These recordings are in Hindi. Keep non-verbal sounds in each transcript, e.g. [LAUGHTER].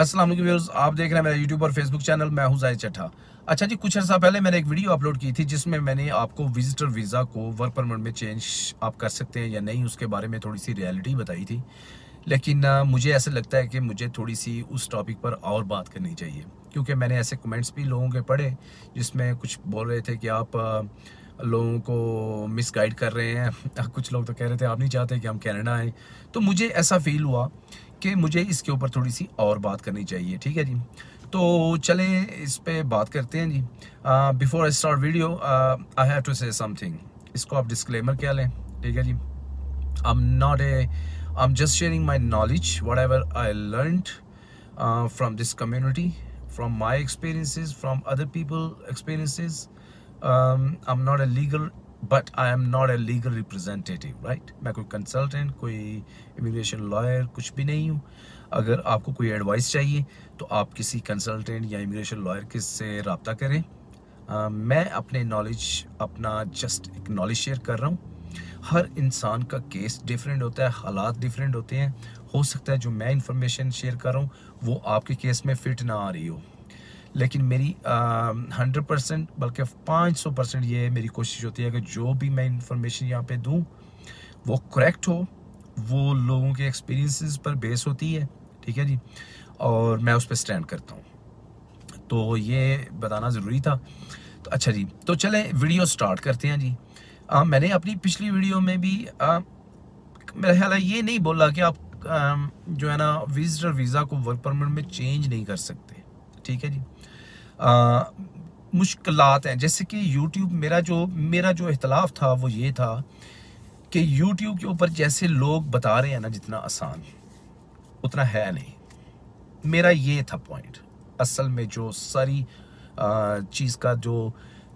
असलम आप देख रहे हैं मेरा यूट्यूब और फेसबुक चैनल मैं हूं जाहिर चट्ठा अच्छा जी कुछ अर्सा पहले मैंने एक वीडियो अपलोड की थी जिसमें मैंने आपको विजिटर वीज़ा को वर्क परमिट में चेंज आप कर सकते हैं या नहीं उसके बारे में थोड़ी सी रियलिटी बताई थी लेकिन मुझे ऐसा लगता है कि मुझे थोड़ी सी उस टॉपिक पर और बात करनी चाहिए क्योंकि मैंने ऐसे कमेंट्स भी लोगों के पढ़े जिसमें कुछ बोल रहे थे कि आप लोगों को मिस गाइड कर रहे हैं [LAUGHS] कुछ लोग तो कह रहे थे आप नहीं चाहते कि हम कैनेडा आएँ तो मुझे ऐसा फील हुआ कि मुझे इसके ऊपर थोड़ी सी और बात करनी चाहिए ठीक है जी तो चले इस पर बात करते हैं जी before I start video I have to say something इसको आप डिस्क्लेमर क्या लें ठीक है जी I am not a I am just sharing my knowledge whatever I learn from this community from my experiences from other people experiences I am not a legal but I am not a legal representative right मैं कोई कंसल्टेंट कोई इमिग्रेशन लॉयर कुछ भी नहीं हूँ अगर आपको कोई एडवाइस चाहिए तो आप किसी कंसल्टेंट या इमिग्रेशन लॉयर के से रबता करें uh, मैं अपने नॉलेज अपना जस्ट एक नॉलेज शेयर कर रहा हूँ हर इंसान का केस डिफरेंट होता है हालात डिफरेंट होते हैं हो सकता है जो मैं इंफॉर्मेशन शेयर कर रहा हूँ वो आपके केस में फिट ना आ रही हो लेकिन मेरी हंड्रेड परसेंट बल्कि पाँच सौ परसेंट ये मेरी कोशिश होती है कि जो भी मैं इंफॉर्मेशन यहाँ पे दूँ वो करेक्ट हो वो लोगों के एक्सपीरियंसेस पर बेस होती है ठीक है जी और मैं उस पर स्टैंड करता हूँ तो ये बताना ज़रूरी था तो अच्छा जी तो चले वीडियो स्टार्ट करते हैं जी आ, मैंने अपनी पिछली वीडियो में भी आ, मेरा ख्याल है ये नहीं बोला कि आप आ, जो है ना विजिटर वीज़ा को वर्क परमिट में चेंज नहीं कर सकते ठीक है जी मुश्किल हैं जैसे कि यूट्यूब मेरा जो मेरा जो अख्तलाफ था वो ये था कि यूट्यूब के ऊपर जैसे लोग बता रहे हैं ना जितना आसान उतना है नहीं मेरा ये था पॉइंट असल में जो सारी चीज़ का जो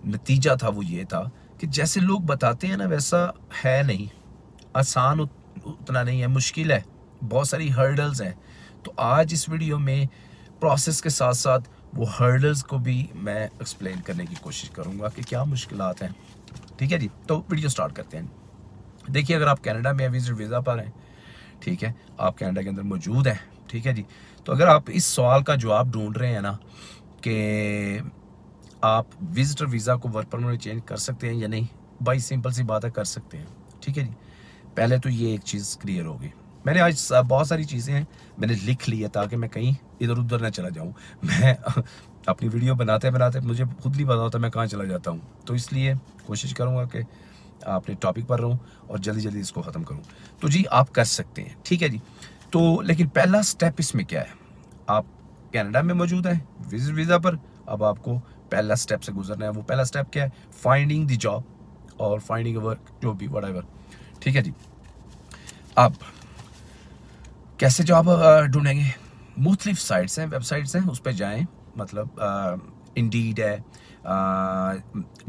नतीजा था वो ये था कि जैसे लोग बताते हैं ना वैसा है नहीं आसान उतना नहीं है मुश्किल है बहुत सारी हर्डल्स हैं तो आज इस वीडियो में प्रोसेस के साथ साथ वो हर्डल्स को भी मैं एक्सप्लेन करने की कोशिश करूँगा कि क्या मुश्किल हैं ठीक है जी तो वीडियो स्टार्ट करते हैं देखिए अगर आप कनाडा में विजिट वीज़ा पर हैं ठीक है आप कनाडा के अंदर मौजूद हैं ठीक है जी तो अगर आप इस सवाल का जवाब ढूंढ रहे हैं ना कि आप विजिटर वीज़ा को वर्क परमिट चेंज कर सकते हैं या नहीं बाई सिंपल सी बात है कर सकते हैं ठीक है जी पहले तो ये एक चीज़ क्लियर होगी मैंने आज बहुत सारी चीज़ें हैं मैंने लिख ली है ताकि मैं कहीं इधर उधर ना चला जाऊँ मैं [LAUGHS] अपनी वीडियो बनाते बनाते मुझे खुद नहीं पता होता मैं कहाँ चला जाता हूँ तो इसलिए कोशिश करूँगा कि अपने टॉपिक पर रहूँ और जल्दी जल्दी इसको ख़त्म करूँ तो जी आप कर सकते हैं ठीक है जी तो लेकिन पहला स्टेप इसमें क्या है आप कैनेडा में मौजूद हैं विजिट वीज़ा पर अब आपको पहला स्टेप से गुजरना है वो पहला स्टेप क्या है फाइंडिंग द जॉब और फाइंडिंग वर्क जो भी वट ठीक है जी अब कैसे जॉब ढूंढेंगे मुख्तलिफ साइट्स हैं वेबसाइट्स हैं उस पर जाएँ मतलब इंडीड है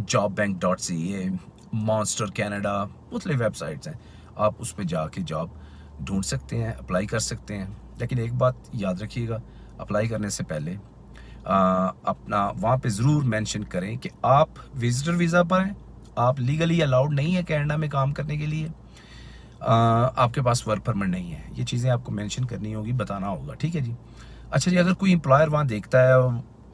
job bank dot C A Monster Canada मुख्तलिफ वेबसाइट्स हैं आप उस पर जाके जॉब ढूंढ सकते हैं अप्लाई कर सकते हैं लेकिन एक बात याद रखिएगा अप्लाई करने से पहले आ, अपना वहाँ पे ज़रूर मेंशन करें कि आप विज़िटर वीज़ा पर हैं आप लीगली अलाउड नहीं है कनाडा में काम करने के लिए आपके पास वर्क परमिट नहीं है ये चीज़ें आपको मेंशन करनी होगी बताना होगा ठीक है जी अच्छा जी अगर कोई एम्प्लॉयर वहाँ देखता है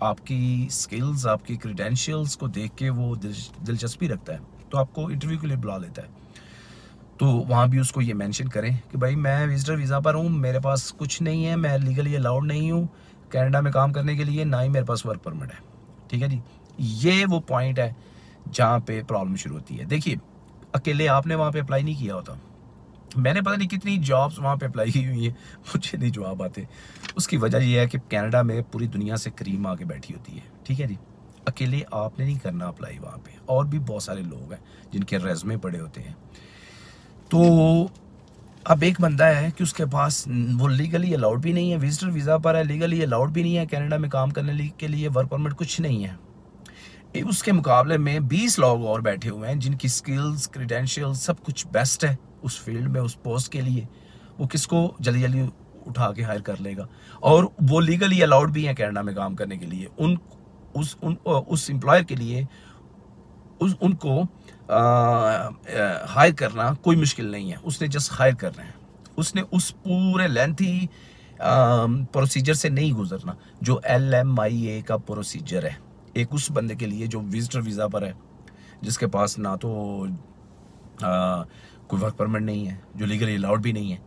आपकी स्किल्स आपकी क्रीडेंशियल्स को देख के वो दिलचस्पी रखता है तो आपको इंटरव्यू के लिए बुला लेता है तो वहाँ भी उसको ये मेंशन करें कि भाई मैं विजिटर वीज़ा पर हूँ मेरे पास कुछ नहीं है मैं लीगली अलाउड नहीं हूँ कनाडा में काम करने के लिए ना ही मेरे पास वर्क परमिट है ठीक है जी ये वो पॉइंट है जहाँ पे प्रॉब्लम शुरू होती है देखिए अकेले आपने वहाँ पे अप्लाई नहीं किया होता मैंने पता नहीं कितनी जॉब्स वहाँ पे अप्लाई की हुई है [LAUGHS] मुझे नहीं जवाब आते उसकी वजह यह है कि कनाडा में पूरी दुनिया से करीम आके बैठी होती है ठीक है जी अकेले आपने नहीं करना अप्लाई वहाँ पे और भी बहुत सारे लोग हैं जिनके रेजमे पड़े होते हैं तो अब एक बंदा है कि उसके पास वो लीगली अलाउड भी नहीं है विजिटर वीज़ा पर है लीगली अलाउड भी नहीं है कैनेडा में काम करने के लिए वर्क परमिट कुछ नहीं है उसके मुकाबले में 20 लोग और बैठे हुए हैं जिनकी स्किल्स क्रीडेंशियल सब कुछ बेस्ट है उस फील्ड में उस पोस्ट के लिए वो किसको जल्दी जल्दी उठा के हायर कर लेगा और वो लीगली अलाउड भी हैं कैनेडा में काम करने के लिए उन उस उन उस एम्प्लॉयर के लिए उस उनको हायर करना कोई मुश्किल नहीं है उसने जस्ट हायर करना है उसने उस पूरे लेंथी प्रोसीजर से नहीं गुजरना जो एल एम आई ए का प्रोसीजर है एक उस बंदे के लिए जो विजिटर वीज़ा पर है जिसके पास ना तो आ, कोई वर्क परमिट नहीं है जो लीगली अलाउड भी नहीं है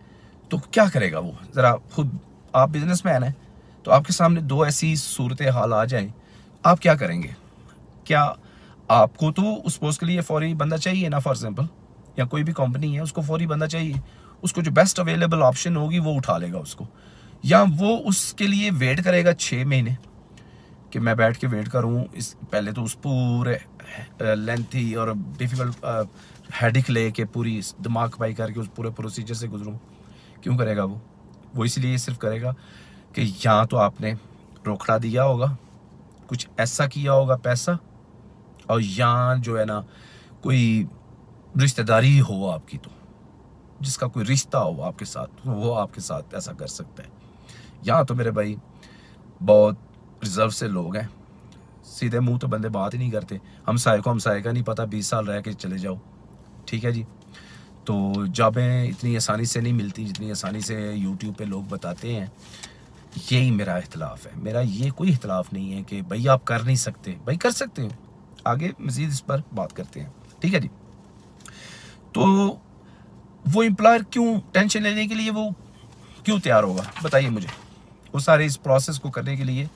तो क्या करेगा वो ज़रा खुद आप बिजनेस मैन हैं तो आपके सामने दो ऐसी सूरत हाल आ जाए आप क्या करेंगे क्या आपको तो उस पोस्ट के लिए फौरी बंदा चाहिए ना फॉर एग्जाम्पल या कोई भी कंपनी है उसको फौरी बंदा चाहिए उसको जो बेस्ट अवेलेबल ऑप्शन होगी वो उठा लेगा उसको या वो उसके लिए वेट करेगा छः महीने कि मैं बैठ के वेट करूँ इस पहले तो उस पूरे लेंथी और डिफ़िकल्ट हेडिक ले के पूरी दिमाग पाई करके उस पूरे प्रोसीजर से गुजरूँ क्यों करेगा वो वो इसलिए सिर्फ करेगा कि यहाँ तो आपने रोकड़ा दिया होगा कुछ ऐसा किया होगा पैसा और यहाँ जो है ना कोई रिश्तेदारी हो आपकी तो जिसका कोई रिश्ता हो आपके साथ तो वो आपके साथ ऐसा कर सकते हैं यहाँ तो मेरे भाई बहुत रिजर्व से लोग हैं सीधे मुंह तो बंदे बात ही नहीं करते हम साय को हम साय का नहीं पता बीस साल रह के चले जाओ ठीक है जी तो जॉबें इतनी आसानी से नहीं मिलती जितनी आसानी से यूट्यूब पे लोग बताते हैं यही मेरा अख्तिलाफ़ है मेरा ये कोई अख्तिलाफ़ नहीं है कि भाई आप कर नहीं सकते भाई कर सकते हो आगे मज़ीद इस पर बात करते हैं ठीक है जी तो वो एम्प्लॉयर क्यों टेंशन लेने के लिए वो क्यों तैयार होगा बताइए मुझे वो सारे इस प्रोसेस को करने के लिए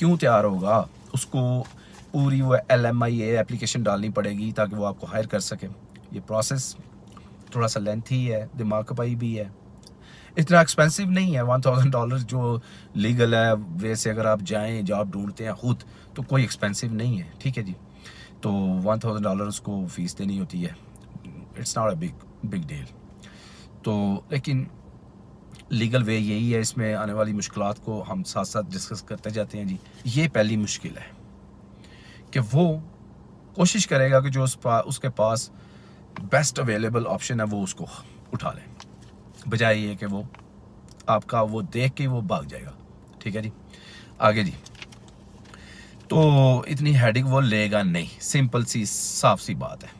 क्यों तैयार होगा उसको पूरी वो एल एम आई एप्लीकेशन डालनी पड़ेगी ताकि वो आपको हायर कर सके ये प्रोसेस थोड़ा सा लेंथी है दिमाग पाई भी है इतना एक्सपेंसिव नहीं है वन थाउजेंड डॉलर जो लीगल है वे से अगर आप जाएं जॉब ढूंढते हैं खुद तो कोई एक्सपेंसिव नहीं है ठीक है जी तो वन थाउजेंड डॉलर उसको फीस देनी होती है it's not a big big deal तो लेकिन लीगल वे यही है इसमें आने वाली मुश्किल को हम साथ साथ डिस्कस करते जाते हैं जी ये पहली मुश्किल है कि वो कोशिश करेगा कि जो उस पा, उसके पास बेस्ट अवेलेबल ऑप्शन है वो उसको उठा लें बजाय ये कि वो आपका वो देख के वो भाग जाएगा ठीक है जी आगे जी तो इतनी हेडिंग वो लेगा नहीं सिंपल सी साफ सी बात है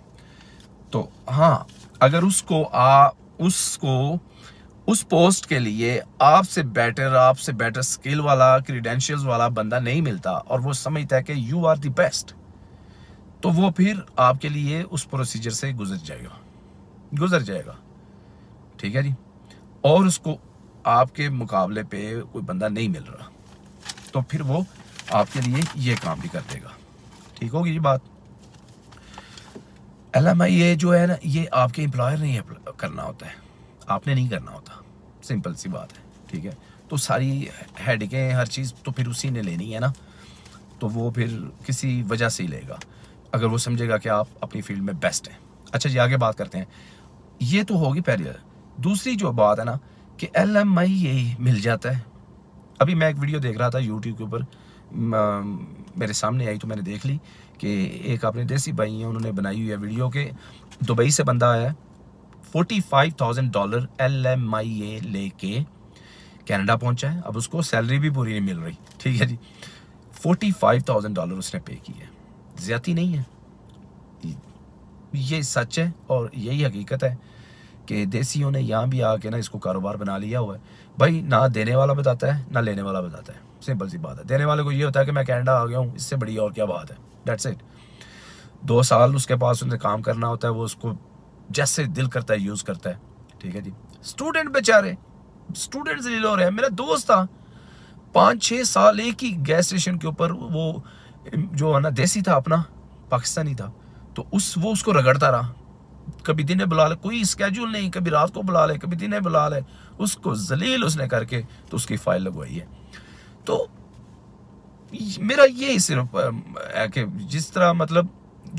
तो हाँ अगर उसको आ उसको उस पोस्ट के लिए आपसे बेटर आपसे बेटर स्किल वाला क्रीडेंशियल वाला बंदा नहीं मिलता और वो समझता है कि यू आर दी बेस्ट तो वो फिर आपके लिए उस प्रोसीजर से गुजर जाएगा गुजर जाएगा ठीक है जी और उसको आपके मुकाबले पे कोई बंदा नहीं मिल रहा तो फिर वो आपके लिए ये काम भी कर देगा ठीक होगी जी बात एल ये जो है ना ये आपके एम्प्लॉयर नहीं करना होता है आपने नहीं करना होता सिंपल सी बात है ठीक है तो सारी हेडिकें हर चीज़ तो फिर उसी ने लेनी है ना तो वो फिर किसी वजह से ही लेगा अगर वो समझेगा कि आप अपनी फील्ड में बेस्ट हैं अच्छा जी आगे बात करते हैं ये तो होगी पहली दूसरी जो बात है ना कि एल एम आई यही मिल जाता है अभी मैं एक वीडियो देख रहा था यूट्यूब के ऊपर मेरे सामने आई तो मैंने देख ली कि एक अपने देसी भाई हैं उन्होंने बनाई हुई है वीडियो के दुबई से बंदा आया forty five thousand dollar L M I A लेके कनाडा पहुंचा है अब उसको सैलरी भी पूरी नहीं मिल रही ठीक है जी फोर्टी फाइव थाउजेंड डॉलर उसने पे किया है ज़्यादा नहीं है ये सच है और यही हकीकत है कि देसियों ने यहाँ भी आके ना इसको कारोबार बना लिया हुआ है भाई ना देने वाला बताता है ना लेने वाला बताता है सिंपल सी बात है देने वाले को ये होता है कि मैं कैनेडा आ गया हूँ इससे बड़ी और क्या बात है डेट्स इट दो साल उसके पास उसने काम करना होता है वो उसको जैसे दिल करता है यूज़ करता है ठीक है जी स्टूडेंट बेचारे स्टूडेंट जलील हो रहे हैं मेरा दोस्त था पाँच छः साल एक ही गैस स्टेशन के ऊपर वो जो है ना देसी था अपना पाकिस्तानी था तो उस वो उसको रगड़ता रहा कभी दिन बुला ले कोई स्केड्यूल नहीं कभी रात को बुला ले कभी दिन बुला ले उसको जलील उसने करके तो उसकी फाइल लगवाई है तो मेरा ये सिर्फ है कि जिस तरह मतलब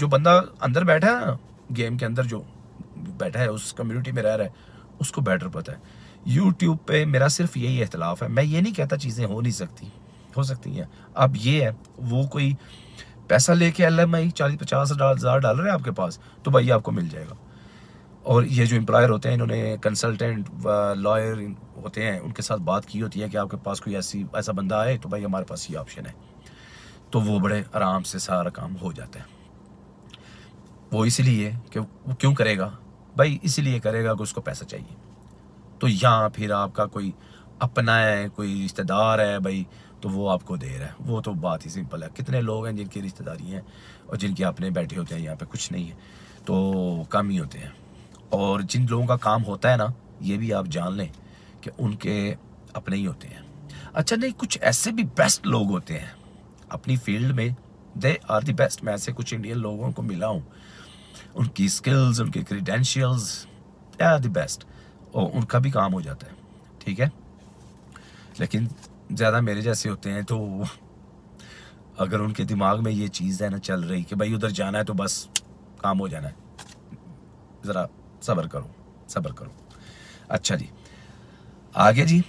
जो बंदा अंदर बैठा है ना गेम के अंदर जो बैठा है उस कम्युनिटी में रह रहा है उसको बेटर पता है यूट्यूब पे मेरा सिर्फ यही अख्तिलाफ़ है मैं ये नहीं कहता चीज़ें हो नहीं सकती हो सकती हैं अब ये है वो कोई पैसा लेके एल एम आई चालीस पचास हज़ार डालर है आपके पास तो भाई आपको मिल जाएगा और ये जो एम्प्लॉयर होते हैं इन्होंने कंसल्टेंट लॉयर होते हैं उनके साथ बात की होती है कि आपके पास कोई ऐसी ऐसा बंदा आए तो भाई हमारे पास ये ऑप्शन है तो वो बड़े आराम से सारा काम हो जाता है वो इसलिए कि वो क्यों करेगा भाई इसीलिए करेगा कि उसको पैसा चाहिए तो यहाँ फिर आपका कोई अपना है कोई रिश्तेदार है भाई तो वो आपको दे रहा है वो तो बात ही सिंपल है कितने लोग हैं जिनकी रिश्तेदारी हैं और जिनके अपने बैठे होते हैं यहाँ पे कुछ नहीं है तो कम ही होते हैं और जिन लोगों का काम होता है ना ये भी आप जान लें कि उनके अपने ही होते हैं अच्छा नहीं कुछ ऐसे भी बेस्ट लोग होते हैं अपनी फील्ड में दे आर द बेस्ट मैं ऐसे कुछ इंडियन लोगों को मिला हूँ उनकी स्किल्स उनके क्रीडेंशियल्स या द बेस्ट और उनका भी काम हो जाता है ठीक है लेकिन ज़्यादा मेरे जैसे होते हैं तो अगर उनके दिमाग में ये चीज़ है ना चल रही कि भाई उधर जाना है तो बस काम हो जाना है ज़रा सब्र करो सब्र करो अच्छा जी आगे जी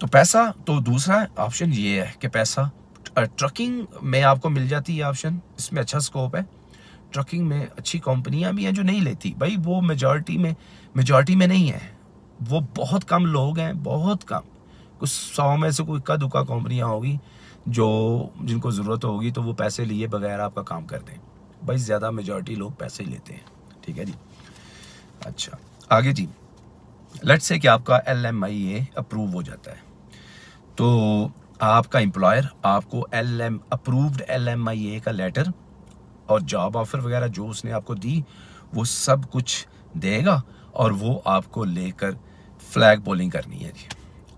तो पैसा तो दूसरा ऑप्शन ये है कि पैसा ट्रकिंग में आपको मिल जाती है ऑप्शन इसमें अच्छा स्कोप है ट्रकिंग में अच्छी कंपनियां भी हैं जो नहीं लेती भाई वो मेजॉरिटी में मेजॉरिटी में नहीं है वो बहुत कम लोग हैं बहुत कम कुछ सौ में से कोई इक्का दुक्का कंपनियाँ होगी जो जिनको ज़रूरत होगी तो वो पैसे लिए बगैर आपका काम कर दें भाई ज़्यादा मेजॉरिटी लोग पैसे ही लेते हैं ठीक है जी अच्छा आगे जी लट से कि आपका L M I A approve हो जाता है तो आपका एम्प्लॉयर आपको L M approved L M I A का लेटर और जॉब ऑफर वगैरह जो उसने आपको दी वो सब कुछ देगा और वो आपको लेकर फ्लैग पोलिंग करनी है जी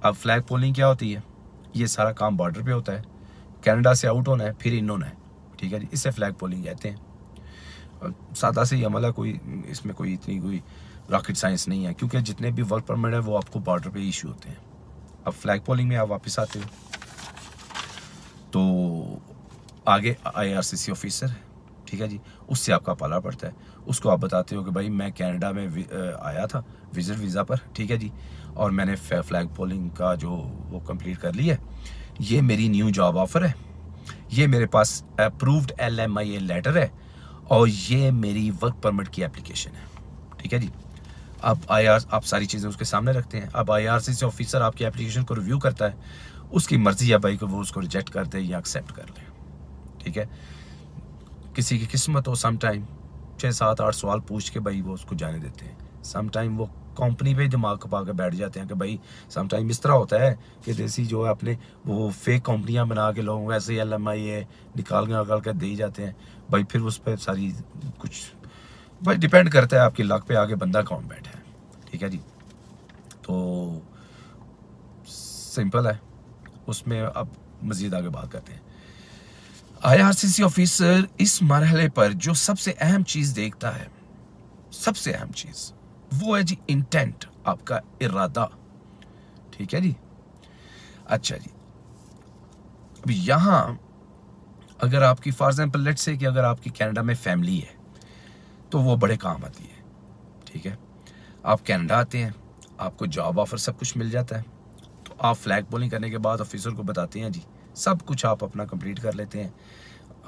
अब फ्लैग पोलिंग क्या होती है ये सारा काम बॉर्डर पे होता है कनाडा से आउट होना है फिर इन होना है ठीक है जी इसे फ्लैग पोलिंग कहते हैं सादा से ही है कोई इसमें कोई इतनी कोई रॉकेट साइंस नहीं है क्योंकि जितने भी वर्क परमिट है वो आपको बॉर्डर पे इशू होते हैं अब फ्लैग पोलिंग में आप वापस आते हो तो आगे आईआरसीसी ऑफिसर है ठीक है जी उससे आपका पाला पड़ता है उसको आप बताते हो कि भाई मैं कनाडा में आया था विज़िट वीज़ा पर ठीक है जी और मैंने फ्लैग पोलिंग का जो वो कंप्लीट कर ली है ये मेरी न्यू जॉब ऑफ़र है ये मेरे पास approved L M I A letter है और ये मेरी वर्क परमिट की एप्लीकेशन है ठीक है जी अब आई आर आप सारी चीज़ें उसके सामने रखते हैं अब आई आर सी से ऑफिसर आपकी एप्लीकेशन को रिव्यू करता है उसकी मर्ज़ी या भाई को वो उसको रिजेक्ट कर दे या एक्सेप्ट कर ले ठीक है किसी की किस्मत हो टाइम छः सात आठ सवाल पूछ के भाई वो उसको जाने देते हैं समटाइम वो कंपनी पे दिमाग खपा के बैठ जाते हैं कि भाई समटाइम इस तरह होता है कि देसी जो है अपने वो फेक कंपनियां बना के लोगों को ऐसे एल एम आई है निकाल निकाल कर दे ही जाते हैं भाई फिर उस पर सारी कुछ भाई डिपेंड करता है आपके लक पे आगे बंदा कौन बैठा है ठीक है जी तो सिंपल है उसमें अब मज़ीद आगे बात करते हैं आईआरसीसी ऑफिसर इस मरहले पर जो सबसे अहम चीज देखता है सबसे अहम चीज वो है जी इंटेंट आपका इरादा ठीक है जी अच्छा जी अब यहाँ अगर आपकी फॉर एग्जाम्पल लेट से कि अगर आपकी कनाडा में फैमिली है तो वो बड़े काम आती है ठीक है आप कनाडा आते हैं आपको जॉब ऑफर सब कुछ मिल जाता है तो आप फ्लैग पोलिंग करने के बाद ऑफिसर को बताते हैं जी सब कुछ आप अपना कंप्लीट कर लेते हैं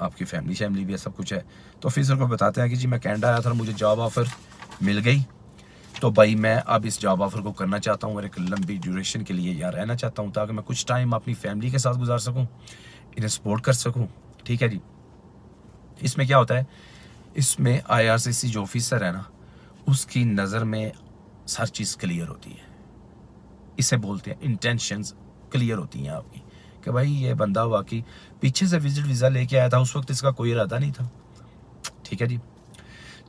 आपकी फैमिली शैमिली भी है सब कुछ है तो ऑफिसर को बताते हैं कि जी मैं कैनेडा आया था मुझे जॉब ऑफ़र मिल गई तो भाई मैं अब इस जॉब ऑफ़र को करना चाहता हूँ और एक लंबी ड्यूरेशन के लिए यहाँ रहना चाहता हूँ ताकि मैं कुछ टाइम अपनी फैमिली के साथ गुजार सकूँ इन्हें सपोर्ट कर सकूँ ठीक है जी इसमें क्या होता है इसमें आई आर सी सी जो ऑफिसर है ना उसकी नज़र में हर चीज़ क्लियर होती है इसे बोलते हैं इंटेंशंस क्लियर होती हैं आपकी कि भाई ये बंदा वाकई पीछे से विजिट वीज़ा लेके आया था उस वक्त इसका कोई इरादा नहीं था ठीक है जी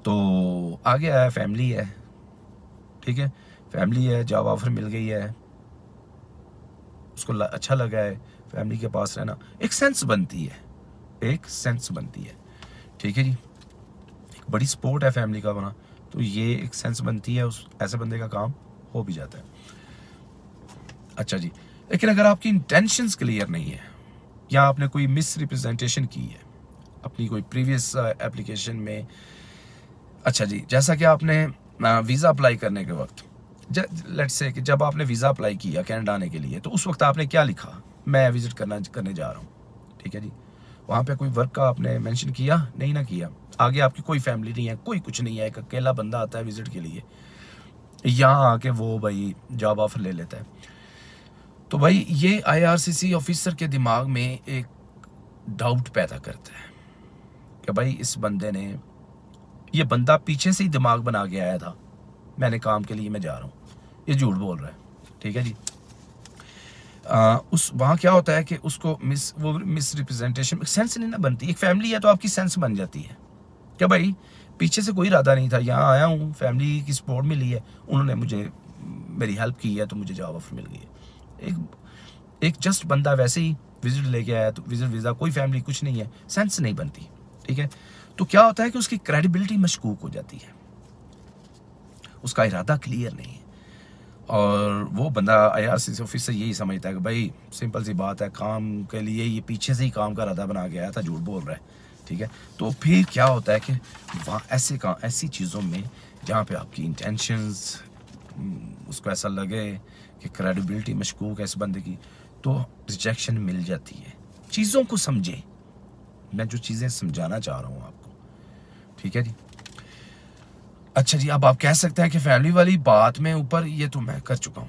तो आ गया है फैमिली है ठीक है फैमिली है जॉब ऑफर मिल गई है उसको अच्छा लगा है फैमिली के पास रहना एक सेंस बनती है एक सेंस बनती है ठीक है जी एक बड़ी सपोर्ट है फैमिली का बना तो ये एक सेंस बनती है उस ऐसे बंदे का काम हो भी जाता है अच्छा जी लेकिन अगर आपकी इंटेंशन क्लियर नहीं है या आपने कोई मिस रिप्रेजेंटेशन की है अपनी कोई प्रीवियस एप्लीकेशन uh, में अच्छा जी जैसा कि आपने वीज़ा uh, अप्लाई करने के वक्त लेट से कि जब आपने वीज़ा अप्लाई किया कैनेडा आने के लिए तो उस वक्त आपने क्या लिखा मैं विज़िट करना करने जा रहा हूँ ठीक है जी वहाँ पे कोई वर्क का आपने मेंशन किया नहीं ना किया आगे आपकी कोई फैमिली नहीं है कोई कुछ नहीं है एक अकेला बंदा आता है विज़िट के लिए यहाँ आके वो भाई जॉब ऑफर ले लेता है तो भाई ये आईआरसीसी ऑफिसर के दिमाग में एक डाउट पैदा करता है कि भाई इस बंदे ने ये बंदा पीछे से ही दिमाग बना के आया था मैंने काम के लिए मैं जा रहा हूँ ये झूठ बोल रहा है ठीक है जी आ, उस वहाँ क्या होता है कि उसको मिस वो मिस रिप्रेजेंटेशन सेंस नहीं ना बनती एक फैमिली है तो आपकी सेंस बन जाती है क्या भाई पीछे से कोई इरादा नहीं था यहाँ आया हूँ फैमिली की सपोर्ट मिली है उन्होंने मुझे मेरी हेल्प की है तो मुझे जॉब ऑफर मिल गई है एक एक जस्ट बंदा वैसे ही विजिट लेके आया तो विजिट वीज़ा कोई फैमिली कुछ नहीं है सेंस नहीं बनती ठीक है तो क्या होता है कि उसकी क्रेडिबिलिटी मशकूक हो जाती है उसका इरादा क्लियर नहीं है और वो बंदा आई ऑफिस से यही समझता है कि भाई सिंपल सी बात है काम के लिए ये पीछे से ही काम का इरादा बना गया था झूठ बोल रहा है ठीक है तो फिर क्या होता है कि वहाँ ऐसे काम ऐसी चीज़ों में जहाँ पे आपकी इंटेंशंस हम्म, उसको ऐसा लगे कि क्रेडिबिलिटी मशकूक है इस बंदे की तो रिजेक्शन मिल जाती है चीज़ों को समझें मैं जो चीज़ें समझाना चाह रहा हूँ आपको ठीक है जी अच्छा जी अब आप कह सकते हैं कि फैमिली वाली बात में ऊपर ये तो मैं कर चुका हूँ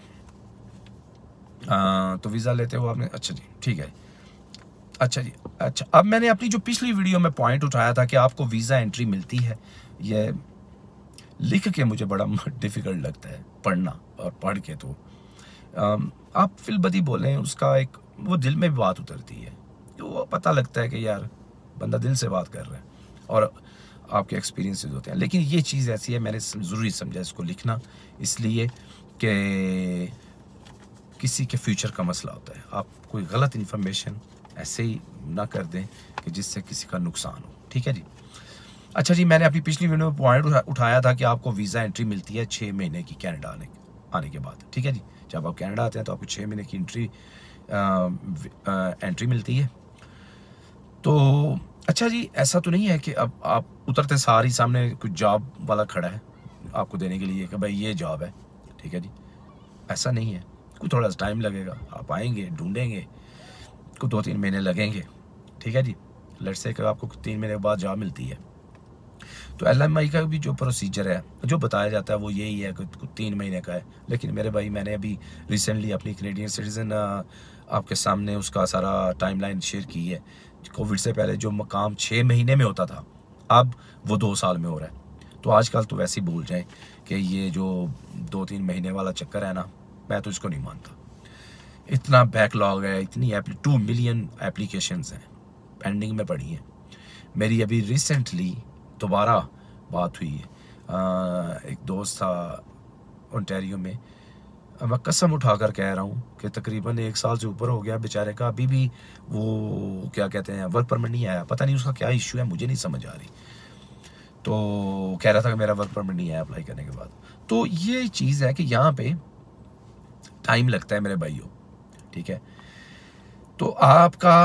तो वीज़ा लेते हो आपने अच्छा जी ठीक है अच्छा जी अच्छा अब मैंने अपनी जो पिछली वीडियो में पॉइंट उठाया था कि आपको वीज़ा एंट्री मिलती है ये लिख के मुझे बड़ा डिफ़िकल्ट [LAUGHS] लगता है पढ़ना और पढ़ के तो आप फिलबदी बोलें उसका एक वो दिल में भी बात उतरती है तो पता लगता है कि यार बंदा दिल से बात कर रहा है और आपके एक्सपीरियंसेस होते हैं लेकिन ये चीज़ ऐसी है मैंने ज़रूरी समझा इसको लिखना इसलिए कि किसी के फ्यूचर का मसला होता है आप कोई गलत इन्फॉर्मेशन ऐसे ही ना कर दें कि जिससे किसी का नुकसान हो ठीक है जी अच्छा जी मैंने अपनी पिछली वीडियो में पॉइंट उठाया था कि आपको वीज़ा एंट्री मिलती है छः महीने की कैनेडा आने की आने के बाद ठीक है जी जब आप कनाडा आते हैं तो आपको छः महीने की एंट्री एंट्री मिलती है तो अच्छा जी ऐसा तो नहीं है कि अब आप उतरते सार ही सामने कुछ जॉब वाला खड़ा है आपको देने के लिए कि भाई ये जॉब है ठीक है जी ऐसा नहीं है कुछ थोड़ा सा टाइम लगेगा आप आएंगे ढूंढेंगे कुछ दो तीन महीने लगेंगे ठीक है जी लट से आपको तीन महीने के बाद जॉब मिलती है तो एल का भी जो प्रोसीजर है जो बताया जाता है वो यही है कि तीन महीने का है लेकिन मेरे भाई मैंने अभी रिसेंटली अपनी कनेडियन सिटीज़न आपके सामने उसका सारा टाइमलाइन शेयर की है कोविड से पहले जो मकाम छः महीने में होता था अब वो दो साल में हो रहा है तो आजकल तो वैसे ही भूल जाएं कि ये जो दो तीन महीने वाला चक्कर है ना मैं तो इसको नहीं मानता इतना बैकलॉग है इतनी टू मिलियन एप्लीकेशन हैं पेंडिंग में पड़ी हैं मेरी अभी रिसेंटली दोबारा बात हुई है आ, एक दोस्त था ओंटेरियो में मैं कसम उठा कर कह रहा हूँ कि तकरीबन एक साल से ऊपर हो गया बेचारे का अभी भी वो क्या कहते हैं वर्क परमिट नहीं आया पता नहीं उसका क्या इशू है मुझे नहीं समझ आ रही तो कह रहा था कि मेरा वर्क परमिट नहीं आया अप्लाई करने के बाद तो ये चीज़ है कि यहाँ पे टाइम लगता है मेरे भाइयों ठीक है तो आपका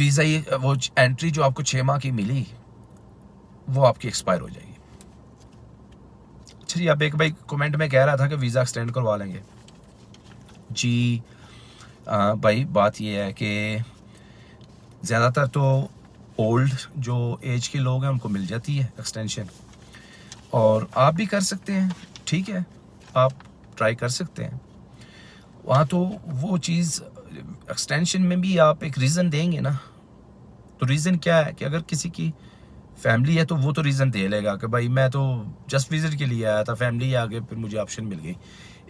वीज़ा ये वो एंट्री जो आपको छः माह की मिली वो आपकी एक्सपायर हो जाएगी जी अब एक भाई कमेंट में कह रहा था कि वीज़ा एक्सटेंड करवा लेंगे जी आ, भाई बात यह है कि ज़्यादातर तो ओल्ड जो एज के लोग हैं उनको मिल जाती है एक्सटेंशन और आप भी कर सकते हैं ठीक है आप ट्राई कर सकते हैं वहाँ तो वो चीज़ एक्सटेंशन में भी आप एक रीज़न देंगे ना तो रीज़न क्या है कि अगर किसी की फैमिली है तो वो तो रीज़न दे लेगा कि भाई मैं तो जस्ट विजिट के लिए आया था फैमिली आगे फिर मुझे ऑप्शन मिल गई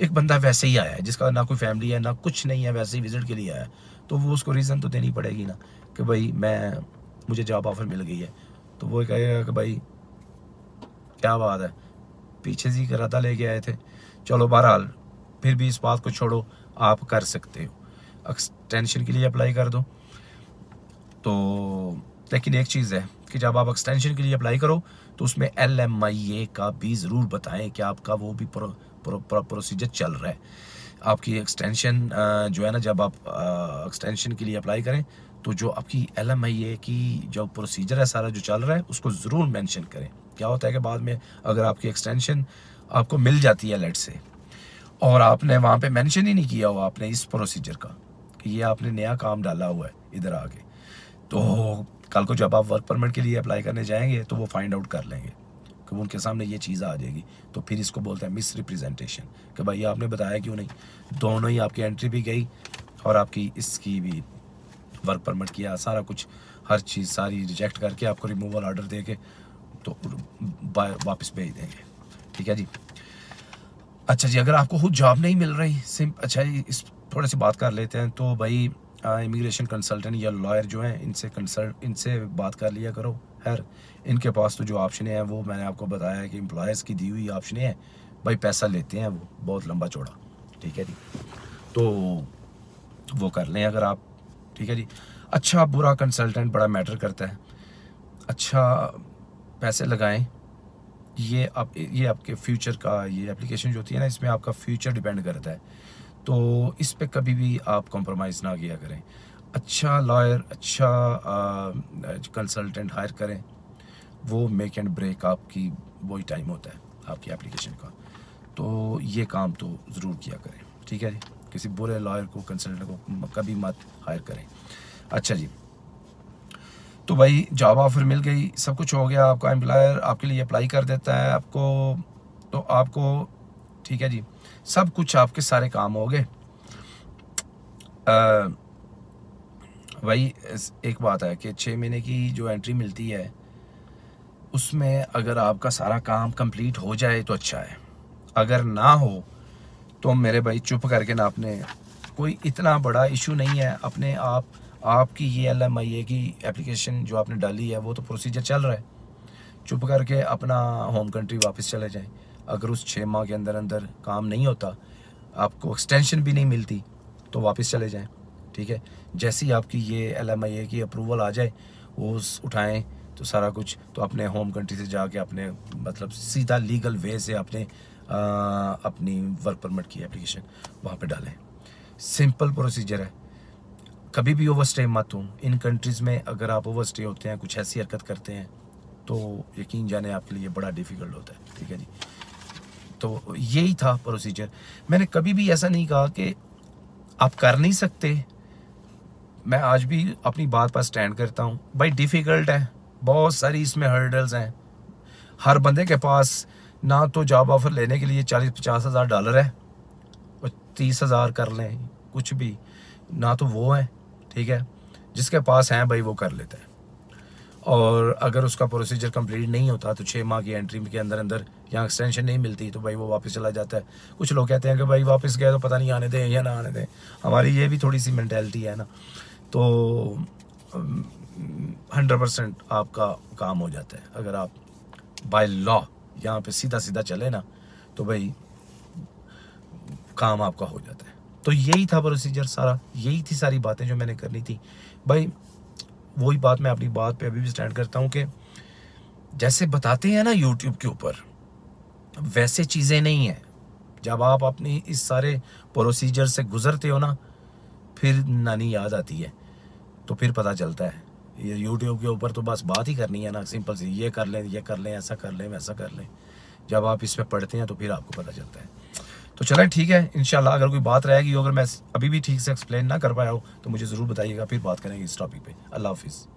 एक बंदा वैसे ही आया है जिसका ना कोई फैमिली है ना कुछ नहीं है वैसे ही विजिट के लिए आया तो वो उसको रीज़न तो देनी पड़ेगी ना कि भाई मैं मुझे जॉब ऑफर मिल गई है तो वो कहेगा कि भाई क्या बात है पीछे से ही करादा लेके आए थे चलो बहरहाल फिर भी इस बात को छोड़ो आप कर सकते हो एक्सटेंशन के लिए अप्लाई कर दो तो लेकिन एक चीज़ है कि जब आप एक्सटेंशन के लिए अप्लाई करो तो उसमें एल एम आई ए का भी ज़रूर बताएं कि आपका वो भी प्रो, प्रो, प्रो, प्रोसीजर चल रहा है आपकी एक्सटेंशन जो है ना जब आप एक्सटेंशन के लिए अप्लाई करें तो जो आपकी एल एम आई ए की जो प्रोसीजर है सारा जो चल रहा है उसको ज़रूर मैंशन करें क्या होता है कि बाद में अगर आपकी एक्सटेंशन आपको मिल जाती है लेट से और आपने वहाँ पे मेंशन ही नहीं किया हुआ आपने इस प्रोसीजर का कि ये आपने नया काम डाला हुआ है इधर आके तो कल को जब आप वर्क परमिट के लिए अप्लाई करने जाएंगे तो वो फाइंड आउट कर लेंगे कि उनके सामने ये चीज़ आ जाएगी तो फिर इसको बोलते हैं मिस रिप्रेजेंटेशन कि भाई आपने बताया क्यों नहीं दोनों ही आपकी एंट्री भी गई और आपकी इसकी भी वर्क परमिट किया सारा कुछ हर चीज़ सारी रिजेक्ट करके आपको रिमूवल ऑर्डर दे के तो वापस भेज देंगे ठीक है जी अच्छा जी अगर आपको खुद जॉब नहीं मिल रही सिम अच्छा जी इस थोड़े सी बात कर लेते हैं तो भाई इमिग्रेशन कंसल्टेंट या लॉयर जो हैं इनसे कंसल्ट इनसे बात कर लिया करो खैर इनके पास तो जो ऑप्शन हैं वो मैंने आपको बताया है कि एम्प्लॉयर्स की दी हुई ऑप्शन हैं भाई पैसा लेते हैं वो बहुत लंबा चौड़ा ठीक है जी तो वो कर लें अगर आप ठीक है जी अच्छा बुरा कंसल्टेंट बड़ा मैटर करता है अच्छा पैसे लगाएं ये आप ये आपके फ्यूचर का ये एप्लीकेशन जो होती है ना इसमें आपका फ्यूचर डिपेंड करता है तो इस पे कभी भी आप कॉम्प्रोमाइज़ ना किया करें अच्छा लॉयर अच्छा कंसल्टेंट हायर करें वो मेक एंड ब्रेक आपकी वही टाइम होता है आपकी एप्लीकेशन का तो ये काम तो ज़रूर किया करें ठीक है जी किसी बुरे लॉयर को कंसल्टेंट को कभी मत हायर करें अच्छा जी तो भाई जॉब ऑफर मिल गई सब कुछ हो गया आपका एम्प्लॉयर आपके लिए अप्लाई कर देता है आपको तो आपको ठीक है जी सब कुछ आपके सारे काम हो गए वही एक बात है कि छः महीने की जो एंट्री मिलती है उसमें अगर आपका सारा काम कंप्लीट हो जाए तो अच्छा है अगर ना हो तो मेरे भाई चुप करके ना अपने कोई इतना बड़ा इशू नहीं है अपने आप आपकी ये एल एम आई ए की एप्लीकेशन जो आपने डाली है वो तो प्रोसीजर चल रहा है चुप करके अपना होम कंट्री वापस चले जाएं अगर उस छः माह के अंदर अंदर काम नहीं होता आपको एक्सटेंशन भी नहीं मिलती तो वापस चले जाएं ठीक है जैसे ही आपकी ये एल की अप्रूवल आ जाए वो उठाएँ तो सारा कुछ तो अपने होम कंट्री से जाके अपने मतलब सीधा लीगल वे से अपने आ, अपनी वर्क परमिट की एप्लीकेशन वहाँ पे डालें सिंपल प्रोसीजर है कभी भी ओवर स्टे मत हूँ इन कंट्रीज़ में अगर आप ओवर स्टे होते हैं कुछ ऐसी हरकत करते हैं तो यकीन जाने आपके लिए बड़ा डिफ़िकल्ट होता है ठीक है जी तो यही था प्रोसीजर मैंने कभी भी ऐसा नहीं कहा कि आप कर नहीं सकते मैं आज भी अपनी बात पर स्टैंड करता हूँ भाई डिफ़िकल्ट है बहुत सारी इसमें हर्डल्स हैं हर बंदे के पास ना तो जॉब ऑफर लेने के लिए चालीस पचास हज़ार डॉलर है और तीस हज़ार कर लें कुछ भी ना तो वो है ठीक है जिसके पास हैं भाई वो कर लेते हैं और अगर उसका प्रोसीजर कंप्लीट नहीं होता तो छः माह की एंट्री के अंदर अंदर यहाँ एक्सटेंशन नहीं मिलती तो भाई वो वापस चला जाता है कुछ लोग कहते हैं कि भाई वापस गए तो पता नहीं आने दें या ना आने दें हमारी ये भी थोड़ी सी मैंटेलिटी है ना तो हंड्रेड परसेंट आपका काम हो जाता है अगर आप बाय लॉ यहाँ पे सीधा सीधा चले ना तो भाई काम आपका हो जाता है तो यही था प्रोसीजर सारा यही थी सारी बातें जो मैंने करनी थी भाई वही बात मैं अपनी बात पे अभी भी स्टैंड करता हूँ कि जैसे बताते हैं ना यूट्यूब के ऊपर वैसे चीज़ें नहीं हैं जब आप अपनी इस सारे प्रोसीजर से गुजरते हो ना फिर नानी याद आती है तो फिर पता चलता है ये यूट्यूब के ऊपर तो बस बात ही करनी है ना सिंपल सी ये कर लें ये कर लें ऐसा कर लें वैसा कर लें जब आप इस पर पढ़ते हैं तो फिर आपको पता चलता है तो चलें ठीक है इन अगर कोई बात रहेगी अगर मैं अभी भी ठीक से एक्सप्लेन ना कर पाया हो तो मुझे ज़रूर बताइएगा फिर बात करेंगे इस टॉपिक पर अल्लाह हाफिज़